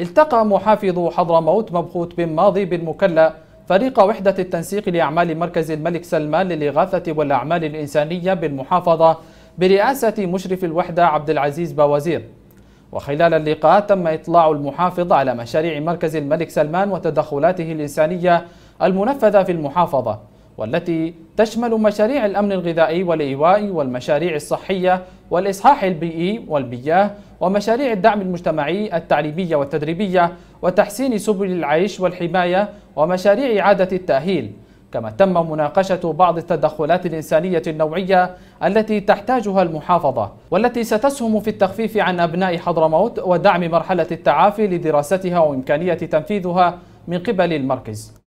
التقى محافظ حضرموت مبخوت بن ماضي بن مكلا فريق وحدة التنسيق لأعمال مركز الملك سلمان للإغاثة والأعمال الإنسانية بالمحافظة برئاسة مشرف الوحدة عبد العزيز بوازير وخلال اللقاء تم إطلاع المحافظ على مشاريع مركز الملك سلمان وتدخلاته الإنسانية المنفذة في المحافظة والتي تشمل مشاريع الأمن الغذائي والإيواء والمشاريع الصحية والإصحاح البيئي والمياه ومشاريع الدعم المجتمعي التعليمية والتدريبية وتحسين سبل العيش والحماية ومشاريع إعادة التأهيل كما تم مناقشة بعض التدخلات الإنسانية النوعية التي تحتاجها المحافظة والتي ستسهم في التخفيف عن أبناء حضرموت ودعم مرحلة التعافي لدراستها وإمكانية تنفيذها من قبل المركز